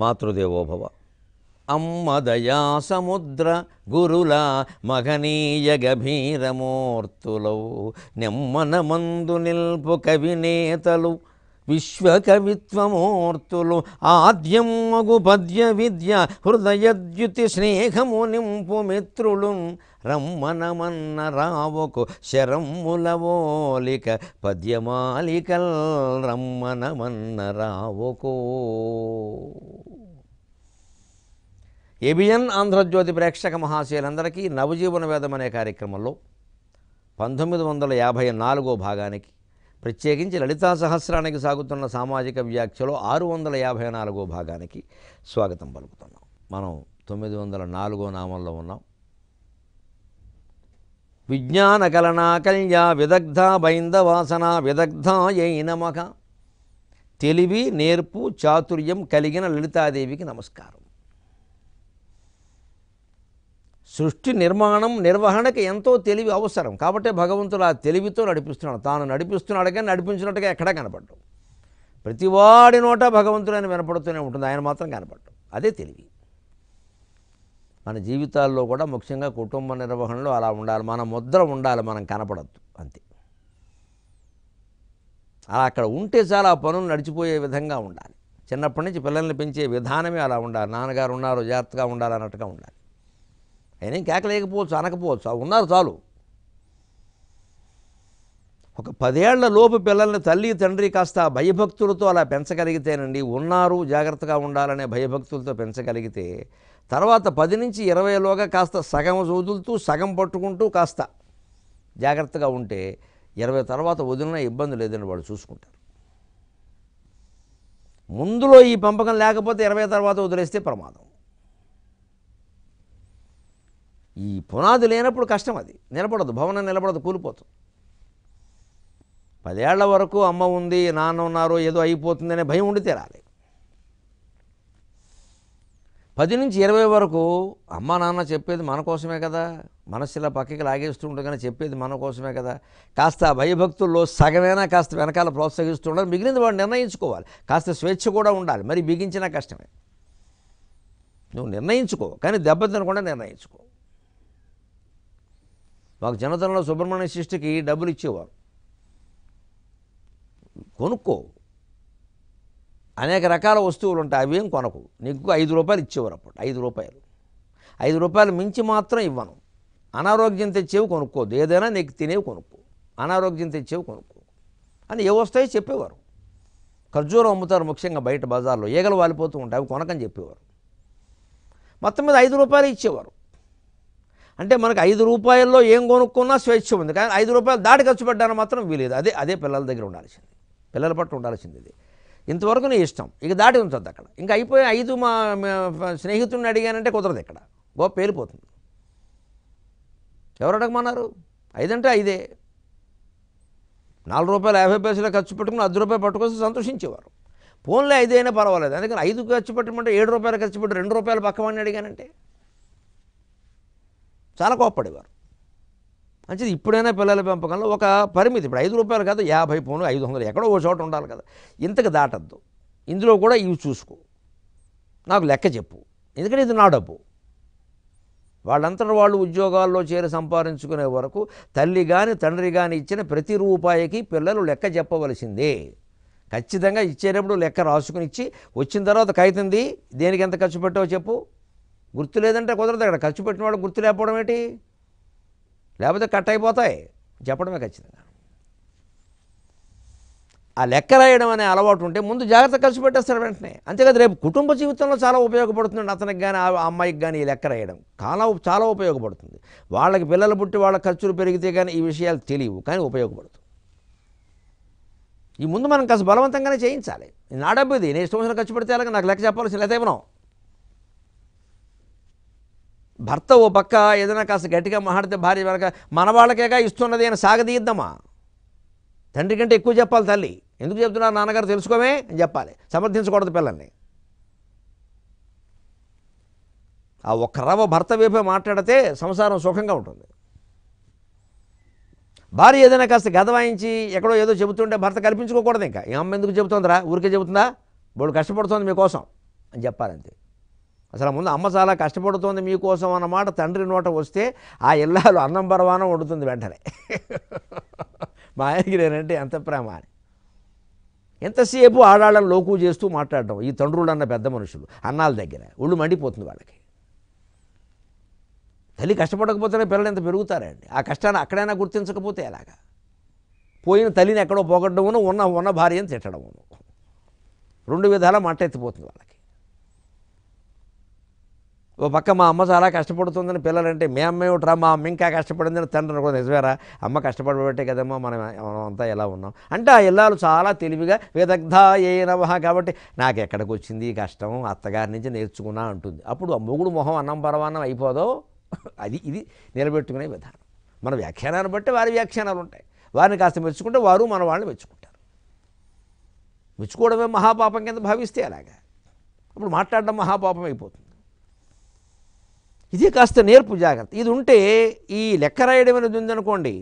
మాతృదేవోభవ దయా సముద్ర గురుల మగనీయ గభీరమూర్తులవు నెమ్మన మందు నిల్పు కవినేతలు విశ్వకవిత్వమూర్తులు ఆద్యం మగు పద్య విద్య హృదయద్యుతి స్నేహము నింపు మిత్రులు రమ్మనమన్న రావుకు శరములవోలిక పద్యమాలికల్ రమ్మనమన్న రావుకు ఎబిఎన్ ఆంధ్రజ్యోతి ప్రేక్షక మహాశయులందరికీ నవజీవన వేదం అనే కార్యక్రమంలో పంతొమ్మిది వందల యాభై నాలుగో భాగానికి ప్రత్యేకించి లలితా సహస్రానికి సాగుతున్న సామాజిక వ్యాఖ్యలో ఆరు వందల యాభై నాలుగో భాగానికి స్వాగతం పలుకుతున్నాం మనం తొమ్మిది వందల నాలుగో నామంలో ఉన్నాం విజ్ఞాన కలనాకల్య విదగ్ధ బైందవాసన విదగ్ధ ఏ నమక తెలివి నేర్పు చాతుర్యం కలిగిన లలితాదేవికి నమస్కారం సృష్టి నిర్మాణం నిర్వహణకి ఎంతో తెలివి అవసరం కాబట్టే భగవంతుడు ఆ తెలివితో నడిపిస్తున్నాడు తాను నడిపిస్తున్నాడు కానీ నడిపించినట్టుగా ఎక్కడా కనపడ్డు ప్రతివాడి నోట భగవంతుడని వినపడుతూనే ఉంటుంది ఆయన మాత్రం కనపడ్డు అదే తెలివి మన జీవితాల్లో కూడా ముఖ్యంగా కుటుంబ నిర్వహణలో అలా ఉండాలి మన ముద్ర ఉండాలి మనం కనపడద్దు అంతే అలా అక్కడ ఉంటే చాలా పనులు నడిచిపోయే విధంగా ఉండాలి చిన్నప్పటి నుంచి పిల్లల్ని పెంచే విధానమే అలా ఉండాలి నాన్నగారు ఉన్నారు జాగ్రత్తగా ఉండాలన్నట్టుగా ఉండాలి అయినా కేకలేకపోవచ్చు అనకపోవచ్చు ఉన్నారు చాలు ఒక పదేళ్ల లోపు పిల్లల్ని తల్లి తండ్రి కాస్త భయభక్తులతో అలా పెంచగలిగితేనండి ఉన్నారు జాగ్రత్తగా ఉండాలనే భయభక్తులతో పెంచగలిగితే తర్వాత పది నుంచి ఇరవైలోగా కాస్త సగం వదులుతూ సగం పట్టుకుంటూ కాస్త జాగ్రత్తగా ఉంటే ఇరవై తర్వాత వదిలిన ఇబ్బంది లేదని వాళ్ళు చూసుకుంటారు ముందులో ఈ పంపకం లేకపోతే ఇరవై తర్వాత వదిలేస్తే ప్రమాదం ఈ పునాది లేనప్పుడు కష్టం అది నిలబడదు భవనం నిలబడదు కూలిపోతుంది పదేళ్ల వరకు అమ్మ ఉంది నాన్న ఉన్నారు ఏదో అయిపోతుందనే భయం ఉండి తీరాలి పది నుంచి ఇరవై వరకు అమ్మ నాన్న చెప్పేది మన కోసమే కదా మనసులో ఇలా పక్కకి లాగేస్తూ ఉండగానే చెప్పేది మన కోసమే కదా కాస్త భయభక్తుల్లో సగమైనా కాస్త వెనకాల ప్రోత్సహిస్తూ ఉండాలి మిగిలింది వాడు నిర్ణయించుకోవాలి కాస్త స్వేచ్ఛ కూడా ఉండాలి మరి బిగించినా కష్టమే నువ్వు నిర్ణయించుకో కానీ దెబ్బ తినకుండా నిర్ణయించుకో మాకు జనతనలో సుబ్రహ్మణ్య సృష్టికి డబ్బులు ఇచ్చేవారు కొనుక్కో అనేక రకాల వస్తువులు ఉంటాయి అవేం కొనకు నీకు ఐదు రూపాయలు ఇచ్చేవారు అప్పుడు ఐదు రూపాయలు ఐదు రూపాయలు మించి మాత్రం ఇవ్వను అనారోగ్యం తెచ్చేవి కొనుక్కోదు ఏదైనా నీకు తినేవి కొనుక్కో అనారోగ్యం తెచ్చేవి కొనుక్కో అని ఏ వస్తాయో చెప్పేవారు ఖర్జూరం అమ్ముతారు ముఖ్యంగా బయట బజార్లో ఈగలు వాలిపోతూ ఉంటాయి అవి కొనకని చెప్పేవారు మొత్తం మీద ఐదు రూపాయలు ఇచ్చేవారు అంటే మనకు ఐదు రూపాయల్లో ఏం కొనుక్కున్నా స్వేచ్ఛ ఉంది కానీ ఐదు రూపాయలు దాటి ఖర్చు పెట్టడానికి మాత్రం వీలేదు అదే అదే పిల్లల దగ్గర ఉండాల్సింది పిల్లల పట్టు ఉండాల్సింది ఇది ఇంతవరకు నీ ఇష్టం ఇక దాటి ఉంటుంది అక్కడ ఇంకా అయిపోయి ఐదు మా స్నేహితుడిని అడిగానంటే కుదరదు ఇక్కడ గో పేలిపోతుంది ఎవరు అడగమన్నారు ఐదంటే ఐదే నాలుగు రూపాయలు యాభై పైసలు ఖర్చు పెట్టుకుని అర్ధ రూపాయలు పట్టుకొస్తే సంతోషించేవారు ఫోన్లో ఐదు అయినా పర్వాలేదు అందుకని ఐదు ఖర్చు పెట్టమంటే ఏడు రూపాయలు ఖర్చు పెట్టి రెండు రూపాయలు పక్కవాడిని అడిగానంటే చాలా కోప్పడేవారు మంచిది ఇప్పుడైనా పిల్లల పెంపకంలో ఒక పరిమితి ఇప్పుడు ఐదు రూపాయలు కాదు యాభై పోను ఐదు వందలు ఎక్కడో ఓ చోట ఉండాలి కదా ఇంతకు దాటద్దు ఇందులో కూడా ఇవి చూసుకో నాకు లెక్క చెప్పు ఎందుకంటే ఇది నా డబ్బు వాళ్ళంతటా వాళ్ళు ఉద్యోగాల్లో చేరి సంపాదించుకునే వరకు తల్లి కానీ తండ్రి కానీ ఇచ్చిన ప్రతి రూపాయికి పిల్లలు లెక్క చెప్పవలసిందే ఖచ్చితంగా ఇచ్చేటప్పుడు లెక్క రాసుకుని ఇచ్చి వచ్చిన తర్వాత కైతుంది దేనికి ఎంత ఖర్చు పెట్టావో చెప్పు గుర్తు లేదంటే కుదరదు అక్కడ ఖర్చు పెట్టిన వాళ్ళు గుర్తు లేకపోవడం ఏంటి లేకపోతే కట్ అయిపోతాయి చెప్పడమే ఖచ్చితంగా ఆ లెక్క రాయడం అనే అలవాటు ఉంటే ముందు జాగ్రత్త ఖర్చు పెట్టేస్తారు వెంటనే అంతేకాదు రేపు కుటుంబ జీవితంలో చాలా ఉపయోగపడుతుంది అతనికి కానీ ఆ అమ్మాయికి కానీ ఈ లెక్క రాయడం చాలా చాలా ఉపయోగపడుతుంది వాళ్ళకి పిల్లలు పుట్టి వాళ్ళ ఖర్చులు పెరిగితే కానీ ఈ విషయాలు తెలియవు కానీ ఉపయోగపడుతుంది ఈ ముందు మనం కాస్త బలవంతంగానే చేయించాలి నా డబ్బు ఇది నేను ఇష్టం ఖర్చు పెడితే నాకు లెక్క చెప్పాల్సిన లేదా భర్త ఓ పక్క ఏదైనా కాస్త గట్టిగా మాట్లాడితే భార్య వెనక మన వాళ్ళకేగా ఇస్తున్నది అని సాగదీద్దామా తండ్రి కంటే ఎక్కువ చెప్పాలి తల్లి ఎందుకు చెప్తున్నారు నాన్నగారు తెలుసుకోమే అని చెప్పాలి సమర్థించకూడదు పిల్లల్ని ఆ ఒక్క రవ భర్త వైపే మాట్లాడితే సంసారం సుఖంగా ఉంటుంది భార్య ఏదైనా కాస్త గదవాయించి ఎక్కడో ఏదో చెబుతుంటే భర్త కల్పించుకోకూడదు ఇంకా ఈ అమ్మ ఎందుకు చెబుతుందిరా ఊరికే చెబుతుందా బోడు కష్టపడుతుంది మీకోసం అని చెప్పాలంతే అసలు ముందు అమ్మ చాలా కష్టపడుతోంది మీకోసం అన్నమాట తండ్రి నోట వస్తే ఆ ఇల్లాలు అన్నం పరవానం వండుతుంది వెంటనే మా ఆయనకి నేనంటే ఎంత ప్రేమ అని ఎంతసేపు ఆడాళ్ళని లోకు చేస్తూ మాట్లాడడం ఈ తండ్రులు అన్న పెద్ద మనుషులు అన్నాల దగ్గర ఒళ్ళు మండిపోతుంది వాళ్ళకి తల్లి కష్టపడకపోతేనే పిల్లలు ఎంత పెరుగుతారండి ఆ కష్టాన్ని అక్కడైనా గుర్తించకపోతే ఎలాగా పోయిన తల్లిని ఎక్కడో పోగడ్డమును ఉన్న ఉన్న భార్యను తిట్టడమును రెండు విధాల మాట ఎత్తిపోతుంది వాళ్ళకి ఓ పక్క మా అమ్మ చాలా కష్టపడుతుందని పిల్లలంటే మీ అమ్మ ఏమిట్రా మా అమ్మ ఇంకా అని తండ్రి అనుకో నిజమేరా అమ్మ కష్టపడబట్టే కదమ్మా మనం అంతా ఎలా ఉన్నాం అంటే ఆ ఇల్లాలు చాలా తెలివిగా విదగ్ధ ఏ నవహ కాబట్టి నాకు ఎక్కడికి వచ్చింది కష్టం అత్తగారి నుంచి నేర్చుకున్నా అంటుంది అప్పుడు ఆ మొగుడు మొహం అన్నం పరమాన్నం అయిపోదో అది ఇది నిలబెట్టుకునే విధానం మన వ్యాఖ్యానాన్ని బట్టి వారి వ్యాఖ్యానాలు ఉంటాయి వారిని కాస్త మెచ్చుకుంటే వారు మన వాళ్ళని మెచ్చుకుంటారు మెచ్చుకోవడమే మహాపాపం కింద భావిస్తే అలాగా ఇప్పుడు మాట్లాడడం మహాపాపం అయిపోతుంది ఇది కాస్త నేర్పు జాగ్రత్త ఇది ఉంటే ఈ లెక్క రాయడం అనేది ఉందనుకోండి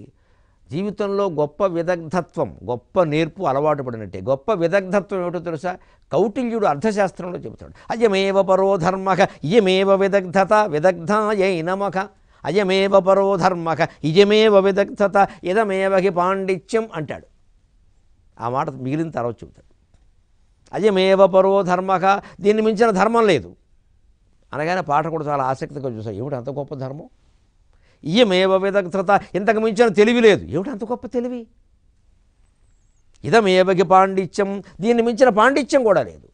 జీవితంలో గొప్ప విదగ్ధత్వం గొప్ప నేర్పు అలవాటు పడినట్టే గొప్ప విదగ్ధత్వం ఏమిటో తెలుసా కౌటిల్యుడు అర్థశాస్త్రంలో చెబుతాడు అయమేవ పరోధర్మక ఇయమేవ విదగ్ధత విదగ్ధాయై నమక అయమేవ పరోధర్మక ఇయమేవ విదగ్ధత ఇదమేవకి పాండిత్యం అంటాడు ఆ మాట మిగిలిన తర్వాత చెబుతాడు అయమేవ పరోధర్మక దీన్ని మించిన ధర్మం లేదు అనగానే పాట కూడా చాలా ఆసక్తిగా చూసాను ఏమిటి అంత గొప్ప ధర్మం ఇయమేవ విదగ్ధత ఇంతకు మించిన తెలివి లేదు ఏమిటి అంత గొప్ప తెలివి ఇదమేవకి పాండిత్యం దీన్ని మించిన పాండిత్యం కూడా లేదు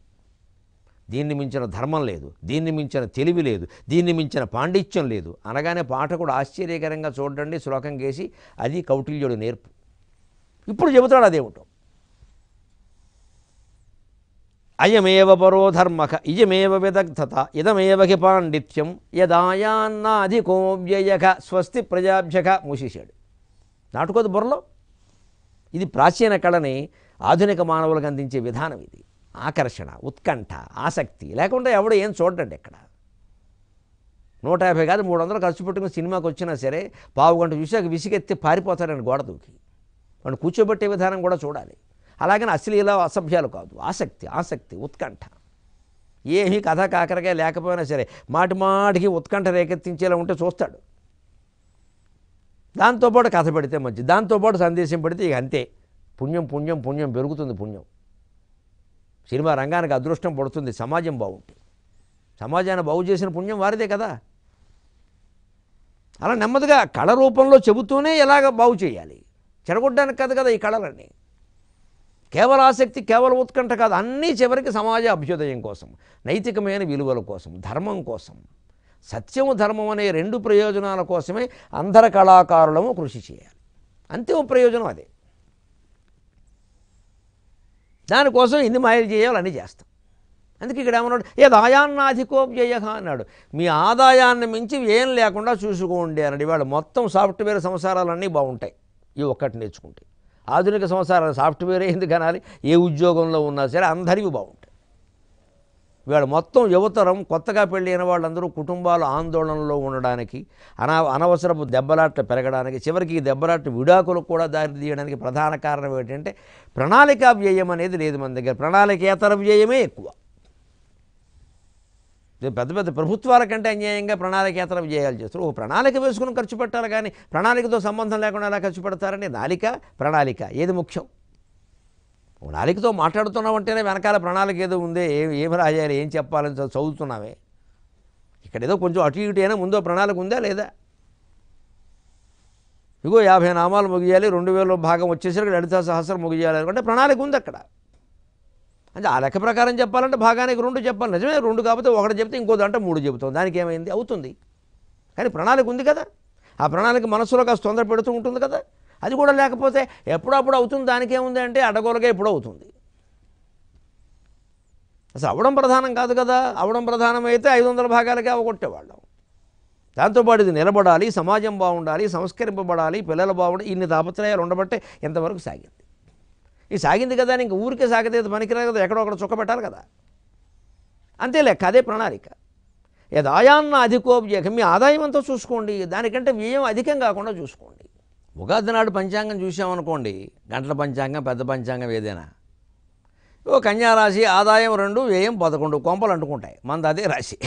దీన్ని మించిన ధర్మం లేదు దీన్ని మించిన తెలివి లేదు దీన్ని మించిన పాండిత్యం లేదు అనగానే పాట కూడా ఆశ్చర్యకరంగా చూడండి శ్లోకం గేసి అది కౌటిల్యుడు నేర్పు ఇప్పుడు చెబుతాడు అదేమిటో అయమేవ పరోధర్మక ఇయమేవ విదగ్ధత ఇదమేవ హి పాండిత్యం యదాయాన్నాధికోవ్యయక స్వస్తి ప్రజాభ్యక మూసేశాడు నాటుకోదు బుర్రలో ఇది ప్రాచీన కళని ఆధునిక మానవులకు అందించే విధానం ఇది ఆకర్షణ ఉత్కంఠ ఆసక్తి లేకుండా ఎవడో ఏం చూడండి ఇక్కడ నూట యాభై కాదు మూడు వందలు ఖర్చు పెట్టుకుని సినిమాకి వచ్చినా సరే పావు గంట విసిగెత్తి పారిపోతాడని గోడ దూకి వాడిని కూర్చోబెట్టే విధానం కూడా చూడాలి అలాగని అశ్లీల అసభ్యాలు కాదు ఆసక్తి ఆసక్తి ఉత్కంఠ ఏమీ కథ కాకరగా లేకపోయినా సరే మాటి మాటికి ఉత్కంఠ రేకెత్తించేలా ఉంటే చూస్తాడు దాంతోపాటు కథ పెడితే మంచిది దాంతోపాటు సందేశం పెడితే ఇక అంతే పుణ్యం పుణ్యం పుణ్యం పెరుగుతుంది పుణ్యం సినిమా రంగానికి అదృష్టం పడుతుంది సమాజం బాగుంటే సమాజాన్ని బాగు చేసిన పుణ్యం వారిదే కదా అలా నెమ్మదిగా కళ రూపంలో చెబుతూనే ఎలాగ బాగు చేయాలి చెడగొట్టడానికి కాదు కదా ఈ కళలన్నీ కేవల ఆసక్తి కేవల ఉత్కంఠ కాదు అన్నీ చివరికి సమాజ అభ్యుదయం కోసం నైతికమైన విలువల కోసం ధర్మం కోసం సత్యము ధర్మం అనే రెండు ప్రయోజనాల కోసమే అందర కళాకారులము కృషి చేయాలి అంతిమ ప్రయోజనం అదే దానికోసం ఇన్ని మాయలు చేయాలని చేస్తాం అందుకే ఇక్కడ ఏమన్నాడు ఏది ఆయాన్నాధికో వ్యయ అన్నాడు మీ ఆదాయాన్ని మించి వ్యయం లేకుండా చూసుకోండి అన్నాడు ఇవాళ మొత్తం సాఫ్ట్వేర్ సంసారాలన్నీ బాగుంటాయి ఇవి ఒక్కటి నేర్చుకుంటాయి ఆధునిక సంవత్సరాలు సాఫ్ట్వేర్ ఎందుకు అనాలి ఏ ఉద్యోగంలో ఉన్నా సరే అందరివి బాగుంటాయి ఇవాళ మొత్తం యువతరం కొత్తగా పెళ్ళైన వాళ్ళందరూ కుటుంబాలు ఆందోళనలో ఉండడానికి అనా అనవసరపు దెబ్బలాట్లు పెరగడానికి చివరికి ఈ దెబ్బలాట్లు విడాకులకు కూడా దారి తీయడానికి ప్రధాన కారణం ఏంటంటే ప్రణాళికా వ్యయం అనేది లేదు మన దగ్గర ప్రణాళికేతర వ్యయమే ఎక్కువ పెద్ద పెద్ద ప్రభుత్వాల కంటే అన్యాయంగా ప్రణాళికేతర విజయాలు చేస్తారు ఓ ప్రణాళిక వేసుకుని ఖర్చు పెట్టాలి కానీ ప్రణాళికతో సంబంధం లేకుండా ఎలా ఖర్చు పెడతారని నాలిక ప్రణాళిక ఏది ముఖ్యం నాలికతో మాట్లాడుతున్నావు అంటేనే వెనకాల ప్రణాళిక ఏదో ఉందే ఏం ఏం రాయాలి ఏం చెప్పాలని చదువుతున్నావే ఇక్కడ ఏదో కొంచెం అటు ఇటు అయినా ముందో ప్రణాళిక ఉందా లేదా ఇగో యాభై నామాలు ముగియాలి రెండు వేల భాగం వచ్చేసరికి లలితా సహస్రం ముగియాలి అంటే ప్రణాళిక ఉంది అక్కడ అంటే ఆ లెక్క ప్రకారం చెప్పాలంటే భాగానికి రెండు చెప్పాలి నిజమే రెండు కాకపోతే ఒకటి చెప్తే ఇంకో దాంట్లో మూడు చెబుతాం దానికి ఏమైంది అవుతుంది కానీ ప్రణాళిక ఉంది కదా ఆ ప్రణాళిక మనసులో కాస్త తొందర పెడుతూ ఉంటుంది కదా అది కూడా లేకపోతే ఎప్పుడప్పుడు అవుతుంది దానికేముంది అంటే అడగోలుగా ఎప్పుడు అవుతుంది అసలు అవడం ప్రధానం కాదు కదా అవడం ప్రధానమైతే ఐదు వందల భాగాలకే అవగొట్టేవాళ్ళం దాంతోపాటు ఇది నిలబడాలి సమాజం బాగుండాలి సంస్కరింపబడాలి పిల్లలు బాగుండాలి ఇన్ని తాపత్రయాలు ఉండబట్టే ఎంతవరకు సాగింది ఇది సాగింది కదా ఇంక ఊరికే సాగదేది పనికిరా కదా ఎక్కడొక్కడ చుక్క పెట్టాలి కదా అంతే లెక్క అదే ప్రణాళిక యదాయాన్న అధికోపజేకం మీ ఆదాయం అంతా చూసుకోండి దానికంటే వ్యయం అధికం కాకుండా చూసుకోండి ఉగాది నాడు పంచాంగం చూసామనుకోండి గంటల పంచాంగం పెద్ద పంచాంగం ఏదైనా ఓ కన్యారాశి ఆదాయం రెండు వ్యయం పదకొండు కొంపలు అంటుకుంటాయి మంది అదే రాశి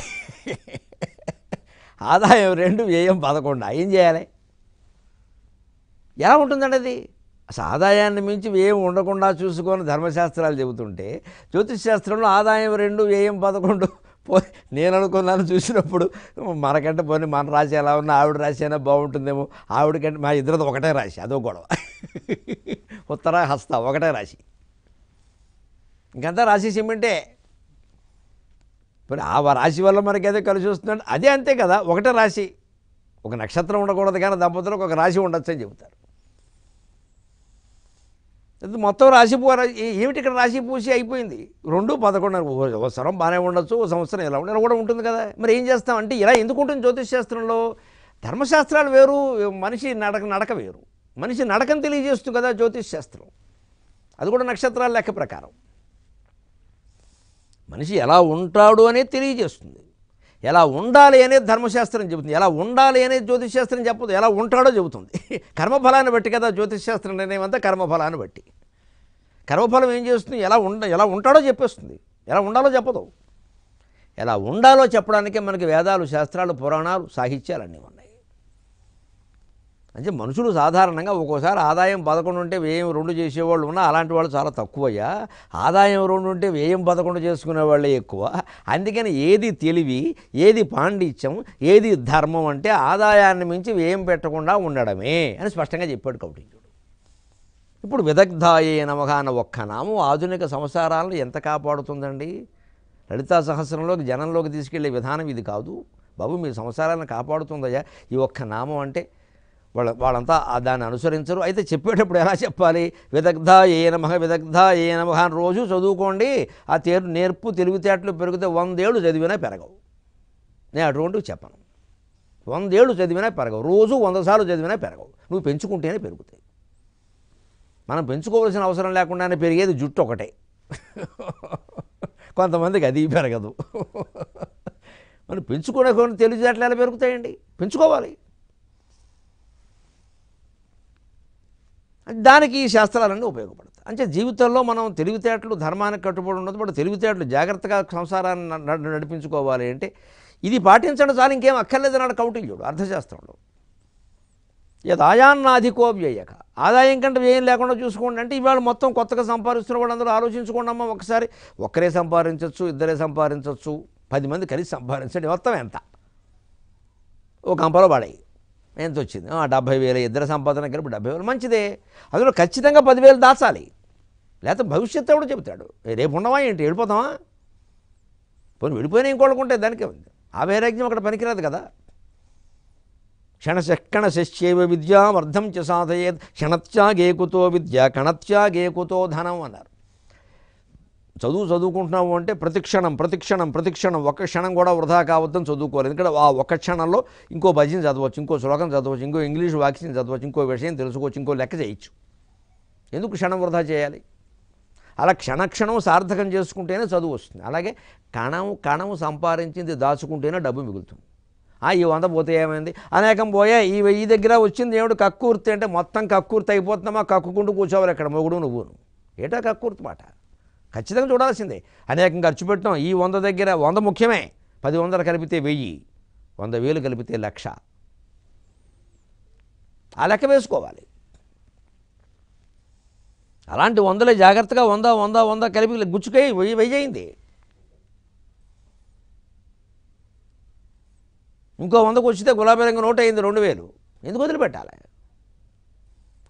ఆదాయం రెండు వ్యయం పదకొండు ఏం చేయాలి ఎలా ఉంటుందండి అది అసలు ఆదాయాన్ని మించి వ్యయం ఉండకుండా చూసుకొని ధర్మశాస్త్రాలు చెబుతుంటే జ్యోతిష్శాస్త్రంలో ఆదాయం రెండు వ్యయం పదకొండు పోయి నేను అనుకున్నాను చూసినప్పుడు మనకంటే పోనీ మన రాశి ఎలా ఉన్నా ఆవిడ రాశి అయినా బాగుంటుందేమో ఆవిడకంటే మా ఇద్దరు ఒకటే రాశి అదో గొడవ ఉత్తర హస్త ఒకటే రాశి ఇంకంతా రాశి సిమెంటే మరి ఆ రాశి వల్ల మనకి ఏదో కలిసి వస్తుందంటే అదే అంతే కదా ఒకటే రాశి ఒక నక్షత్రం ఉండకూడదు కానీ దంపతులకు ఒక రాశి ఉండొచ్చు అని చెబుతారు మొత్తం రాశి ఏమిటి ఇక్కడ రాశి పూసి అయిపోయింది రెండు ఒక సంవత్సరం బాగానే ఉండొచ్చు ఓ సంవత్సరం ఇలా ఉండదు కూడా ఉంటుంది కదా మరి ఏం చేస్తాం అంటే ఇలా ఎందుకు ఉంటుంది జ్యోతిష్ శాస్త్రంలో ధర్మశాస్త్రాలు వేరు మనిషి నడక నడక వేరు మనిషి నడకని తెలియజేస్తుంది కదా జ్యోతిష్ శాస్త్రం అది కూడా నక్షత్రాల లెక్క ప్రకారం మనిషి ఎలా ఉంటాడు అనేది తెలియజేస్తుంది ఎలా ఉండాలి అనేది ధర్మశాస్త్రం చెబుతుంది ఎలా ఉండాలి అనేది జ్యోతిష్ శాస్త్రం చెప్పదు ఎలా ఉంటాడో చెబుతుంది కర్మఫలాన్ని బట్టి కదా జ్యోతిష్ శాస్త్రం నిర్ణయం అంతా కర్మఫలాన్ని బట్టి కర్మఫలం ఏం చేస్తుంది ఎలా ఉండ ఎలా ఉంటాడో చెప్పేస్తుంది ఎలా ఉండాలో చెప్పదు ఎలా ఉండాలో చెప్పడానికే మనకి వేదాలు శాస్త్రాలు పురాణాలు సాహిత్యాలు అన్నీ ఉన్నాయి అంటే మనుషులు సాధారణంగా ఒక్కోసారి ఆదాయం పదకొండు ఉంటే వ్యయం రెండు చేసేవాళ్ళు ఉన్నా అలాంటి వాళ్ళు చాలా తక్కువయ్యా ఆదాయం రెండు ఉంటే వ్యయం పదకొండు చేసుకునే వాళ్ళే ఎక్కువ అందుకని ఏది తెలివి ఏది పాండిత్యం ఏది ధర్మం అంటే ఆదాయాన్ని మించి వ్యయం పెట్టకుండా ఉండడమే అని స్పష్టంగా చెప్పాడు కౌటిల్యుడు ఇప్పుడు విదగ్ధాయే నమగా అన్న ఒక్క నామం ఆధునిక సంసారాలను ఎంత కాపాడుతుందండి లలితా సహస్రంలోకి జనంలోకి తీసుకెళ్లే విధానం ఇది కాదు బాబు మీ సంసారాలను కాపాడుతుందయ్యా ఈ ఒక్క నామం అంటే వాళ్ళ వాళ్ళంతా దాన్ని అనుసరించరు అయితే చెప్పేటప్పుడు ఎలా చెప్పాలి విదగ్ధ ఏ నమహ విదగ్ధ ఏ నమహ అని రోజు చదువుకోండి ఆ తేరు నేర్పు తెలివితేటలు పెరిగితే వందేళ్ళు చదివినా పెరగవు నేను అటువంటివి చెప్పను వందేళ్ళు చదివినా పెరగవు రోజు వంద సార్లు చదివినా పెరగవు నువ్వు పెంచుకుంటేనే పెరుగుతాయి మనం పెంచుకోవాల్సిన అవసరం లేకుండానే పెరిగేది జుట్టు ఒకటే కొంతమందికి అది పెరగదు మనం పెంచుకునే కొన్ని తెలివితేటలు ఎలా పెరుగుతాయండి పెంచుకోవాలి దానికి ఈ శాస్త్రాలన్నీ ఉపయోగపడతాయి అంటే జీవితంలో మనం తెలివితేటలు ధర్మానికి కట్టుబడి ఉండదు బట్ తెలివితేటలు జాగ్రత్తగా సంసారాన్ని నడిపించుకోవాలి అంటే ఇది పాటించడం చాలా ఇంకేం అక్కర్లేదన్నాడు కౌటిల్యుడు అర్థశాస్త్రంలో యదాయాన్నాధికో వ్యయక ఆదాయం కంటే వ్యయం లేకుండా చూసుకోండి అంటే ఇవాళ మొత్తం కొత్తగా సంపాదిస్తున్న వాళ్ళు అందరూ ఆలోచించుకోండి అమ్మ ఒకసారి ఒక్కరే సంపాదించవచ్చు ఇద్దరే సంపాదించవచ్చు పది మంది కలిసి సంపాదించండి మొత్తం ఎంత ఓ కంపలో పడాయి ఎంత వచ్చింది డెబ్బై వేలు ఇద్దరు సంపాదన కలిపి డెబ్బై వేలు మంచిదే అందులో ఖచ్చితంగా పదివేలు దాచాలి లేకపోతే భవిష్యత్తు కూడా చెబుతాడు రేపు ఉండవా ఏంటి వెళ్ళిపోతామా పోనీ వెళ్ళిపోయినా ఇంకోళ్ళకుంటే దానికే ఉంది ఆ వైరాగ్యం అక్కడ పనికిరాదు కదా క్షణశక్కణ విద్యా వర్ధం చ సాధయేత్ క్షణత్యాగేకుతో విద్య గేకుతో ధనం అన్నారు చదువు చదువుకుంటున్నాము అంటే ప్రతిక్షణం ప్రతిక్షణం ప్రతిక్షణం ఒక క్షణం కూడా వృధా కావద్దని చదువుకోవాలి ఎందుకంటే ఆ ఒక క్షణంలో ఇంకో భజన చదవచ్చు ఇంకో శ్లోకం చదవచ్చు ఇంకో ఇంగ్లీష్ వాక్సిన్ చదవచ్చు ఇంకో విషయం తెలుసుకోవచ్చు ఇంకో లెక్క చేయొచ్చు ఎందుకు క్షణం వృధా చేయాలి అలా క్షణక్షణం సార్థకం చేసుకుంటేనే చదువు వస్తుంది అలాగే కణం కణం సంపాదించింది దాచుకుంటేనే డబ్బు మిగులుతుంది ఈ వంద పోతే ఏమైంది అనేకం పోయే ఈ వెయ్యి దగ్గర వచ్చింది ఏమిటి కక్కుర్తి అంటే మొత్తం కక్కుర్తి అయిపోతున్నామా కక్కుకుంటూ కూర్చోవాలి ఇక్కడ మొగుడు నువ్వు ఏటా కక్కుర్తి మాట ఖచ్చితంగా చూడాల్సిందే అనేకం ఖర్చు పెట్టడం ఈ వంద దగ్గర వంద ముఖ్యమే పది వందలు కలిపితే వెయ్యి వంద వేలు కలిపితే లక్ష ఆ లెక్క వేసుకోవాలి అలాంటి వందలే జాగ్రత్తగా వంద వంద వంద కలిపి గుచ్చుకై వెయ్యి వెయ్యింది ఇంకో వందకు వచ్చితే గులాబీ రంగు నోట్ అయింది రెండు వేలు ఎందుకు వదిలిపెట్టాలి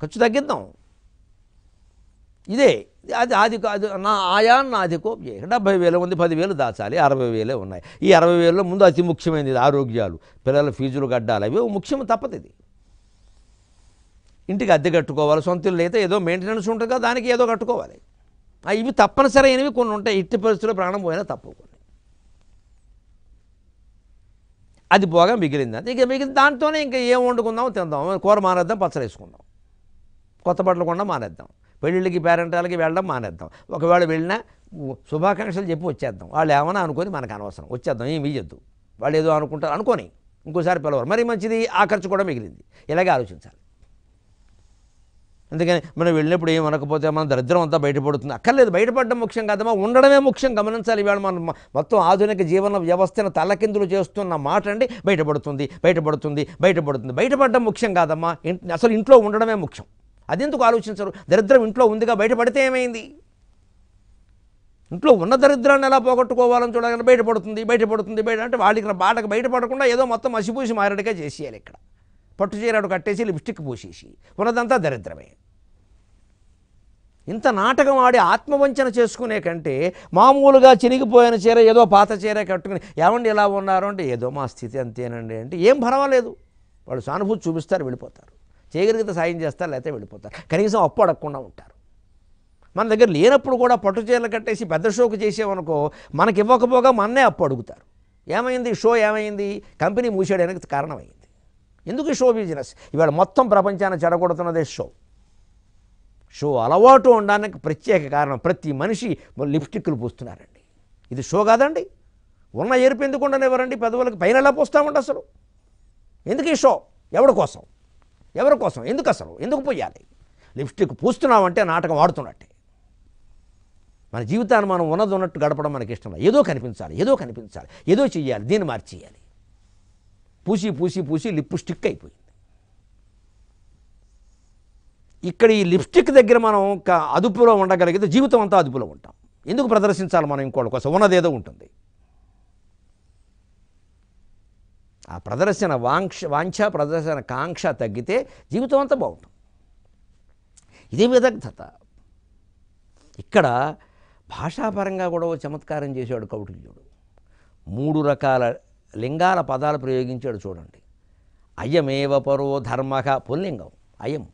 ఖర్చు తగ్గిద్దాం ఇదే అది ఆది అది నా ఆయా నాదికో డెబ్బై వేల ఉంది పదివేలు దాచాలి అరవై వేలే ఉన్నాయి ఈ అరవై వేలలో ముందు అతి ముఖ్యమైనది ఆరోగ్యాలు పిల్లల ఫీజులు కట్టాలి అవి ముఖ్యం తప్పదు ఇది ఇంటికి అద్దె కట్టుకోవాలి సొంత అయితే ఏదో మెయింటెనెన్స్ ఉంటుంది కదా దానికి ఏదో కట్టుకోవాలి ఇవి తప్పనిసరైనవి కొన్ని ఉంటాయి ఇట్టి పరిస్థితుల్లో ప్రాణం పోయినా తప్పకుండా అది పోగా మిగిలింది అది ఇక మిగిలిన దాంతోనే ఇంకా ఏం వండుకుందాం తిందాం కూర మానేద్దాం పచ్చడి వేసుకుందాం కొత్త బట్టలు కూడా మానేద్దాం పెళ్ళిళ్ళకి పేరెంటాలకి వెళ్ళడం మానేద్దాం ఒకవేళ వెళ్ళినా శుభాకాంక్షలు చెప్పి వచ్చేద్దాం వాళ్ళు ఏమైనా అనుకొని మనకు అనవసరం వచ్చేద్దాం ఏం ఇయ్యద్దు వాళ్ళు ఏదో అనుకుంటారు అనుకొని ఇంకోసారి పిలవరు మరి మంచిది ఆ ఖర్చు కూడా మిగిలింది ఇలాగే ఆలోచించాలి అందుకని మనం వెళ్ళినప్పుడు ఏం అనకపోతే మన దరిద్రం అంతా బయటపడుతుంది అక్కర్లేదు బయటపడడం ముఖ్యం కాదమ్మా ఉండడమే ముఖ్యం గమనించాలి ఇవాళ మనం మొత్తం ఆధునిక జీవన వ్యవస్థను తలకిందులు చేస్తున్న మాట అండి బయటపడుతుంది బయటపడుతుంది బయటపడుతుంది బయటపడడం ముఖ్యం కాదమ్మా అసలు ఇంట్లో ఉండడమే ముఖ్యం అది ఎందుకు ఆలోచించరు దరిద్రం ఇంట్లో ఉందిగా బయటపడితే ఏమైంది ఇంట్లో ఉన్న దరిద్రాన్ని ఎలా పోగొట్టుకోవాలని చూడగానే బయటపడుతుంది బయటపడుతుంది బయట అంటే వాళ్ళకి బాటకు బయటపడకుండా ఏదో మొత్తం మసిపూసి మారడిగా చేసేయాలి ఇక్కడ పట్టు చీరడు కట్టేసి లిప్స్టిక్ పూసేసి ఉన్నదంతా దరిద్రమే ఇంత నాటకం ఆడి ఆత్మవంచన చేసుకునే కంటే మామూలుగా చినిగిపోయిన చీర ఏదో పాత చీర కట్టుకుని ఏమండి ఇలా ఉన్నారు అంటే ఏదో మా స్థితి అంతేనండి అంటే ఏం పర్వాలేదు వాళ్ళు సానుభూతి చూపిస్తారు వెళ్ళిపోతారు చేయగలిగితే సాయం చేస్తారు లేకపోతే వెళ్ళిపోతారు కనీసం అప్పు అడగకుండా ఉంటారు మన దగ్గర లేనప్పుడు కూడా పట్టు చీరలు కట్టేసి పెద్ద షోకు చేసేవనుకో మనకి ఇవ్వకపోగా మన్నే అప్పు అడుగుతారు ఏమైంది షో ఏమైంది కంపెనీ మూసేయడానికి కారణమైంది ఎందుకు షో బిజినెస్ ఇవాళ మొత్తం ప్రపంచాన్ని చెడగొడుతున్నదే షో షో అలవాటు ఉండడానికి ప్రత్యేక కారణం ప్రతి మనిషి లిప్స్టిక్లు పూస్తున్నారండి ఇది షో కాదండి ఉన్న ఏర్పు ఎందుకు ఉండనివ్వరండి పెదవులకు పైన ఎలా పోస్తామండి అసలు ఎందుకు ఈ షో ఎవరి కోసం ఎవరి కోసం ఎందుకు అసలు ఎందుకు పోయాలి లిప్స్టిక్ పూస్తున్నామంటే నాటకం ఆడుతున్నట్టే మన జీవితాన్ని మనం ఉన్నది ఉన్నట్టు గడపడం మనకి ఇష్టం ఏదో కనిపించాలి ఏదో కనిపించాలి ఏదో చెయ్యాలి దీన్ని మార్చేయాలి పూసి పూసి పూసి లిప్ స్టిక్ అయిపోయింది ఇక్కడ ఈ లిప్స్టిక్ దగ్గర మనం అదుపులో ఉండగలిగితే జీవితం అంతా అదుపులో ఉంటాం ఎందుకు ప్రదర్శించాలి మనం ఇంకోటి కోసం ఉన్నదేదో ఉంటుంది ఆ ప్రదర్శన వాంక్ష వాంఛ ప్రదర్శన కాంక్ష తగ్గితే జీవితం అంతా బాగుంటుంది ఇదే విధగ్ధత ఇక్కడ భాషాపరంగా కూడా చమత్కారం చేశాడు కౌటిల్యుడు మూడు రకాల లింగాల పదాలు ప్రయోగించాడు చూడండి అయమేవ పరో ధర్మ పుల్లింగం అయం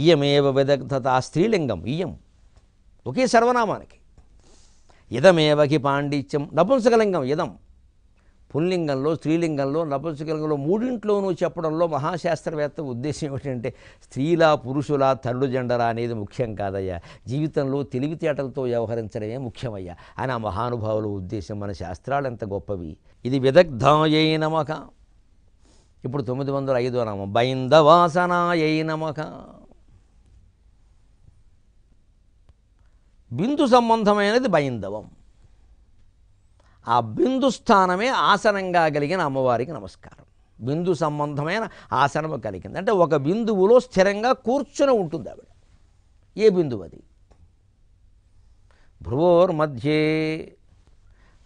ఇయమేవ విదగ్ధత స్త్రీలింగం ఇయం ఒకే సర్వనామానికి ఇదమేవకి పాండిత్యం నపుంసకలింగం ఇదం పుల్లింగంలో స్త్రీలింగంలో నపుంసకలింగంలో మూడింట్లోనూ చెప్పడంలో మహాశాస్త్రవేత్త ఉద్దేశం ఏమిటంటే స్త్రీల పురుషుల తల్లు జెండరా అనేది ముఖ్యం కాదయ్యా జీవితంలో తెలివితేటలతో వ్యవహరించడమే ముఖ్యమయ్యా అని ఆ మహానుభావుల ఉద్దేశం మన శాస్త్రాలు ఎంత గొప్పవి ఇది విదగ్ధాయై నమక ఇప్పుడు తొమ్మిది వందల ఐదో నామం బైందవాసనాయై నమక బిందు సంబంధమైనది బైందవం ఆ బిందు స్థానమే ఆసనంగా కలిగిన అమ్మవారికి నమస్కారం బిందు సంబంధమైన ఆసనము కలిగింది అంటే ఒక బిందువులో స్థిరంగా కూర్చుని ఉంటుంది ఆవిడ ఏ బిందువు అది భ్రువోర్మధ్యే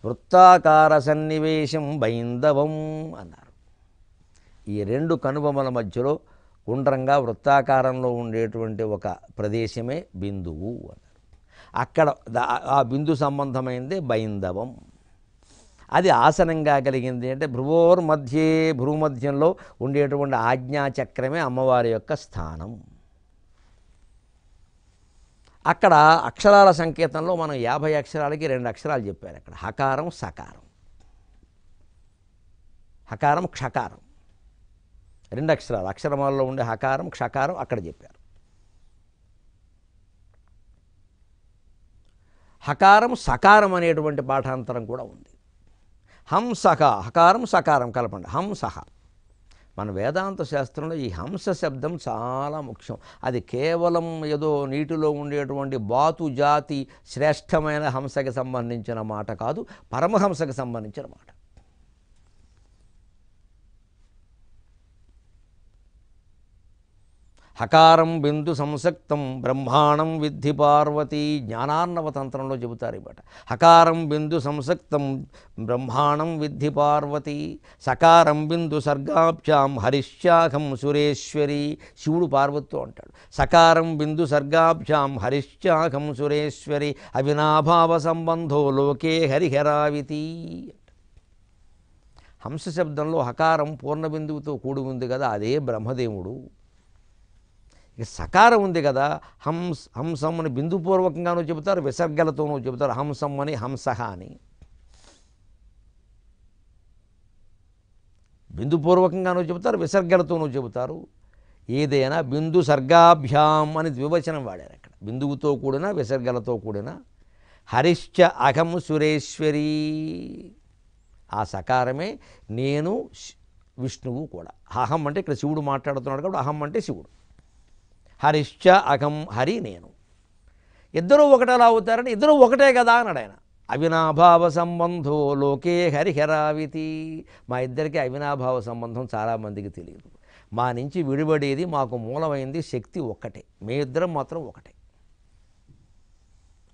వృత్తాకార సన్నివేశం బైందవం అన్నారు ఈ రెండు కనుబొమ్మల మధ్యలో గుండ్రంగా వృత్తాకారంలో ఉండేటువంటి ఒక ప్రదేశమే బిందువు అన్నారు అక్కడ ఆ బిందు సంబంధమైంది బైందవం అది ఆసనంగా కలిగింది అంటే భ్రువోర్మధ్యే మధ్యే భ్రూమధ్యంలో ఉండేటువంటి ఆజ్ఞాచక్రమే అమ్మవారి యొక్క స్థానం అక్కడ అక్షరాల సంకేతంలో మనం యాభై అక్షరాలకి రెండు అక్షరాలు చెప్పారు అక్కడ హకారం సకారం హకారం క్షకారం రెండు అక్షరాలు అక్షరమాలలో ఉండే హకారం క్షకారం అక్కడ చెప్పారు హకారం సకారం అనేటువంటి పాఠాంతరం కూడా ఉంది హంసహ హకారం సకారం కలపండి హంసహ మన వేదాంత శాస్త్రంలో ఈ హంస శబ్దం చాలా ముఖ్యం అది కేవలం ఏదో నీటిలో ఉండేటువంటి బాతు జాతి శ్రేష్టమైన హంసకి సంబంధించిన మాట కాదు పరమహంసకి సంబంధించిన మాట హకారం బిందు సంసక్తం బ్రహ్మాణం విద్ధి పార్వతీ జ్ఞానాన్నవ తంత్రంలో చెబుతారు ఇమాట హకారం బిందు సంసక్తం బ్రహ్మాణం విద్ధి పార్వతి సకారం బిందు సర్గాభ్యాం హరిశ్చాఖం సురేశ్వరి శివుడు పార్వతితో అంటాడు సకారం బిందు సర్గాభ్యాం హరిశ్చాఖం సురేశ్వరి అవినాభావ సంబంధో లోకే హరిహరావితి హంస శబ్దంలో హకారం పూర్ణబిందువుతో కూడి ఉంది కదా అదే బ్రహ్మదేవుడు సకారం ఉంది కదా హంస్ హంసం అని బిందుపూర్వకంగానూ చెబుతారు విసర్గలతోనూ చెబుతారు హంసం అని హంస అని బిందుపూర్వకంగానూ చెబుతారు విసర్గలతోనూ చెబుతారు ఏదైనా బిందు సర్గాభ్యాం అని ద్వివచనం వాడారు అక్కడ బిందువుతో కూడిన విసర్గలతో కూడిన హరిశ్చ అహం సురేశ్వరి ఆ సకారమే నేను విష్ణువు కూడా అహం అంటే ఇక్కడ శివుడు మాట్లాడుతున్నాడు కాబట్టి అహం అంటే శివుడు హరిశ్చ అఖం హరి నేను ఇద్దరూ ఒకటేలా అవుతారని ఇద్దరూ ఒకటే కదా అన్నాడు ఆయన అవినాభావ సంబంధో లోకే హరిహరావితి మా ఇద్దరికి అవినాభావ సంబంధం చాలామందికి తెలియదు మా నుంచి విడిపడేది మాకు మూలమైంది శక్తి ఒక్కటే మీ ఇద్దరం మాత్రం ఒకటే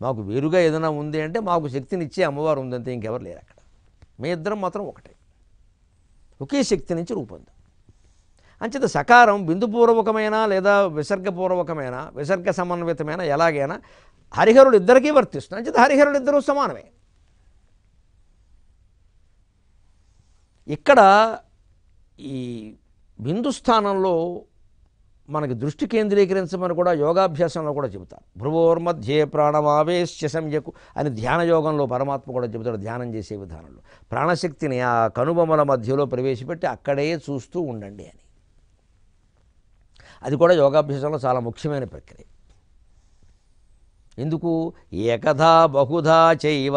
మాకు వేరుగా ఏదైనా ఉంది అంటే మాకు శక్తినిచ్చే అమ్మవారు ఉందంటే ఇంకెవరు లేరు అక్కడ మీ ఇద్దరం మాత్రం ఒకటే ఒకే శక్తి నుంచి రూపొంది అంచేత సకారం బిందుపూర్వకమైన లేదా విసర్గపూర్వకమైన విసర్గ సమన్వితమైన ఎలాగైనా హరిహరుడు ఇద్దరికీ వర్తిస్తుంది అంచేత హరిహరుడు ఇద్దరూ సమానమే ఇక్కడ ఈ బిందు స్థానంలో మనకి దృష్టి కేంద్రీకరించమని కూడా యోగాభ్యాసంలో కూడా చెబుతారు భ్రువోర్మధ్యే ప్రాణమావేశ్య సంయకు అని ధ్యాన యోగంలో పరమాత్మ కూడా చెబుతాడు ధ్యానం చేసే విధానంలో ప్రాణశక్తిని ఆ కనుబొమ్మల మధ్యలో ప్రవేశపెట్టి అక్కడే చూస్తూ ఉండండి అని అది కూడా యోగాభ్యాసంలో చాలా ముఖ్యమైన ప్రక్రియ ఎందుకు ఏకధా బహుధా చైవ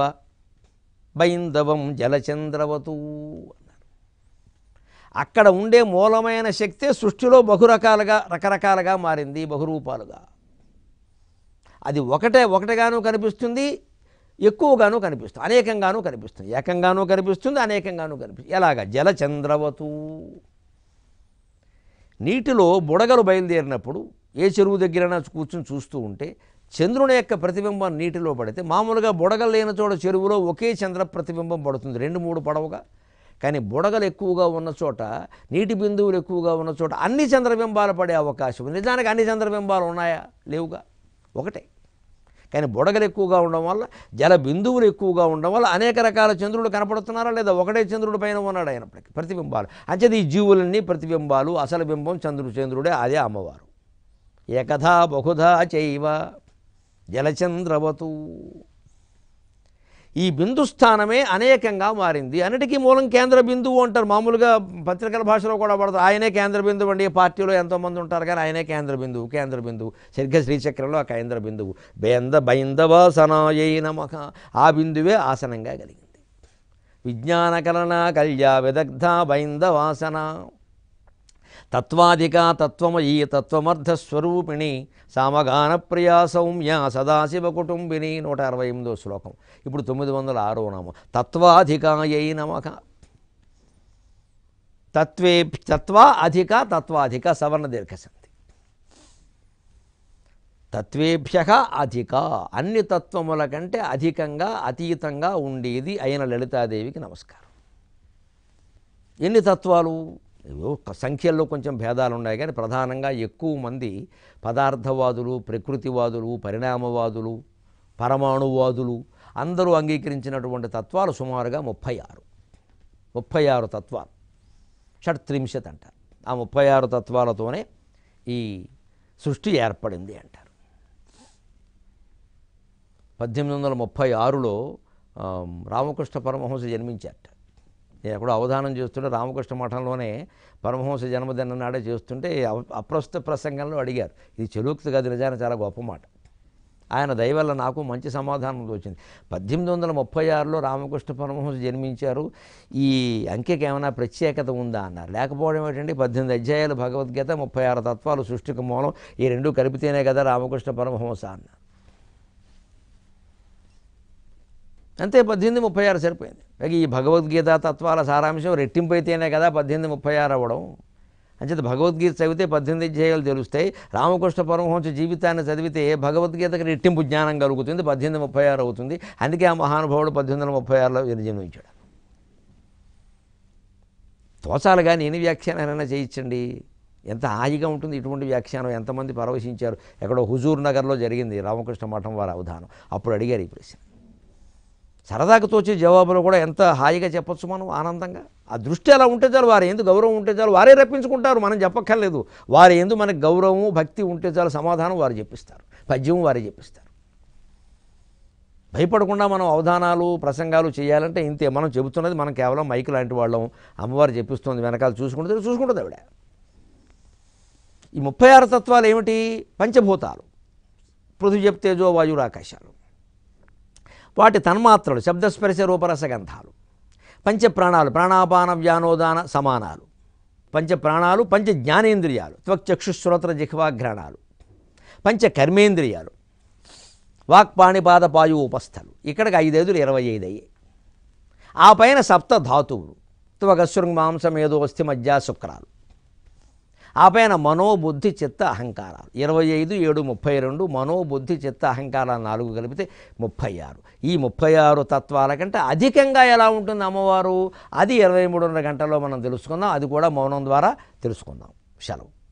బైందవం జలచంద్రవతూ అన్నారు అక్కడ ఉండే మూలమైన శక్తే సృష్టిలో బహురకాలుగా రకరకాలుగా మారింది బహురూపాలుగా అది ఒకటే ఒకటిగాను కనిపిస్తుంది ఎక్కువగానూ కనిపిస్తుంది అనేకంగానూ కనిపిస్తుంది ఏకంగానూ కనిపిస్తుంది అనేకంగానూ కనిపిస్తుంది ఎలాగ జలచంద్రవతూ నీటిలో బుడగలు బయలుదేరినప్పుడు ఏ చెరువు దగ్గరైనా కూర్చుని చూస్తూ ఉంటే చంద్రుని యొక్క ప్రతిబింబం నీటిలో పడితే మామూలుగా బుడగలు లేని చోట చెరువులో ఒకే చంద్ర ప్రతిబింబం పడుతుంది రెండు మూడు పడవగా కానీ బుడగలు ఎక్కువగా ఉన్న చోట నీటి బిందువులు ఎక్కువగా ఉన్న చోట అన్ని చంద్రబింబాలు పడే అవకాశం నిజానికి అన్ని చంద్రబింబాలు ఉన్నాయా లేవుగా ఒకటే కానీ బుడగలు ఎక్కువగా ఉండడం వల్ల జల బిందువులు ఎక్కువగా ఉండడం వల్ల అనేక రకాల చంద్రుడు కనపడుతున్నారా లేదా ఒకటే చంద్రుడు పైన ఉన్నాడు అయినప్పటికీ ప్రతిబింబాలు అంచేది ఈ జీవులన్నీ ప్రతిబింబాలు అసలు బింబం చంద్రుడు చంద్రుడే అదే అమ్మవారు ఏకథా బహుధా చైవ జలచంద్రవతు ఈ బిందు స్థానమే అనేకంగా మారింది అన్నిటికీ మూలం కేంద్ర బిందువు అంటారు మామూలుగా పత్రికల భాషలో కూడా పడతారు ఆయనే కేంద్ర బిందువు అండి పార్టీలో ఎంతోమంది ఉంటారు కానీ ఆయనే కేంద్ర బిందువు కేంద్ర బిందువు సరిగ్గా శ్రీచక్రంలో ఆ కేంద్ర బిందువు బేంద బైందవాసనాయ నమక ఆ బిందువే ఆసనంగా కలిగింది విజ్ఞానకరణ కళ్యా విదగ్ధ బైందవాసన తత్వాధిక తత్వమయీ తత్వమర్థస్వరూపిణి సామగానప్రియా సౌమ్య సదాశివ కుటుంబిని నూట అరవై ఎనిమిదో శ్లోకం ఇప్పుడు తొమ్మిది వందల ఆరో నమ తత్వాధికాయై నమక తత్వే తత్వా అధిక తత్వాధిక సవర్ణ దీర్ఘసంధి తత్వేభ్య అధిక అన్ని తత్వముల కంటే అధికంగా అతీతంగా ఉండేది అయిన లలితాదేవికి నమస్కారం ఎన్ని తత్వాలు సంఖ్యల్లో కొంచెం భేదాలు ఉన్నాయి కానీ ప్రధానంగా ఎక్కువ మంది పదార్థవాదులు ప్రకృతివాదులు పరిణామవాదులు పరమాణువాదులు అందరూ అంగీకరించినటువంటి తత్వాలు సుమారుగా ముప్పై ఆరు ముప్పై ఆరు తత్వాలు షట్త్రింశత్ అంటారు ఆ ముప్పై ఆరు తత్వాలతోనే ఈ సృష్టి ఏర్పడింది అంటారు పద్దెనిమిది వందల ముప్పై ఆరులో రామకృష్ణ పరమహంస జన్మించారట నేను అవధానం చేస్తుంటే రామకృష్ణ మఠంలోనే పరమహంస జన్మదిన నాడే చేస్తుంటే అప్రస్తుత ప్రసంగంలో అడిగారు ఇది చెలోక్తి గది నిజానికి చాలా గొప్ప మాట ఆయన దయవల్ల నాకు మంచి సమాధానం వచ్చింది పద్దెనిమిది వందల ముప్పై ఆరులో రామకృష్ణ పరమహంస జన్మించారు ఈ అంకెకి ఏమైనా ప్రత్యేకత ఉందా అన్నారు లేకపోవడం ఏంటంటే పద్దెనిమిది అధ్యాయాలు భగవద్గీత ముప్పై ఆరు తత్వాలు సృష్టికి మూలం ఈ రెండు కలిపితేనే కదా రామకృష్ణ పరమహంస అన్నారు అంతే పద్దెనిమిది ముప్పై ఆరు సరిపోయింది పైగా ఈ భగవద్గీత తత్వాల సారాంశం రెట్టింపు అయితేనే కదా పద్దెనిమిది ముప్పై ఆరు అవ్వడం అంచేత భగవద్గీత చదివితే పద్దెనిమిది అధ్యాయాలు తెలుస్తాయి రామకృష్ణ పరమహంస జీవితాన్ని చదివితే భగవద్గీతకి రెట్టింపు జ్ఞానం కలుగుతుంది పద్దెనిమిది ముప్పై ఆరు అవుతుంది అందుకే ఆ మహానుభావుడు పద్దెనిమిది వందల ముప్పై ఆరులో జన్మించాడు కానీ ఎన్ని వ్యాఖ్యానాలైనా చేయించండి ఎంత హాయిగా ఉంటుంది ఇటువంటి వ్యాఖ్యానం ఎంతమంది పరవశించారు ఎక్కడో హుజూర్ నగర్లో జరిగింది రామకృష్ణ మఠం వారి అవధానం అప్పుడు అడిగారు ఈ ప్రశ్న సరదాకు తోచే జవాబులు కూడా ఎంత హాయిగా చెప్పొచ్చు మనం ఆనందంగా ఆ దృష్టి అలా ఉంటే చాలు వారు ఎందుకు గౌరవం ఉంటే చాలు వారే రప్పించుకుంటారు మనం చెప్పక్కర్లేదు వారు ఎందు మనకు గౌరవము భక్తి ఉంటే చాలు సమాధానం వారు చెప్పిస్తారు పద్యం వారే చెప్పిస్తారు భయపడకుండా మనం అవధానాలు ప్రసంగాలు చేయాలంటే ఇంతే మనం చెబుతున్నది మనం కేవలం మైక్ లాంటి వాళ్ళం అమ్మవారు చెప్పిస్తుంది వెనకాల చూసుకుంటుంది చూసుకుంటుంది ఆవిడ ఈ ముప్పై ఆరు తత్వాలు ఏమిటి పంచభూతాలు పృథ్వీ చెప్తేజో వాయురాకాశాలు వాటి తన్మాత్రలు శబ్దస్పర్శ రూపరసగంధాలు పంచప్రాణాలు ప్రాణాపాన వ్యానోదాన సమానాలు పంచప్రాణాలు పంచ జ్ఞానేంద్రియాలు త్వక్చక్షుశ్రోత్ర జిహ్వాఘ్రాణాలు పంచ కర్మేంద్రియాలు వాక్పాణిపాద పాయు ఉపస్థలు ఇక్కడికి ఐదైదులు ఇరవై ఐదు అయ్యాయి ఆ పైన సప్త ధాతువులు త్వగశృంగ్ మాంసం ఏదో అస్థి మధ్య శుక్రాలు ఆపైన మనోబుద్ధి చిత్త అహంకారాలు ఇరవై ఐదు ఏడు ముప్పై రెండు మనోబుద్ధి చిత్త అహంకారాలు నాలుగు కలిపితే ముప్పై ఆరు ఈ ముప్పై ఆరు తత్వాల కంటే అధికంగా ఎలా ఉంటుంది అమ్మవారు అది ఇరవై మూడున్నర గంటల్లో మనం తెలుసుకుందాం అది కూడా మౌనం ద్వారా తెలుసుకుందాం సెలవు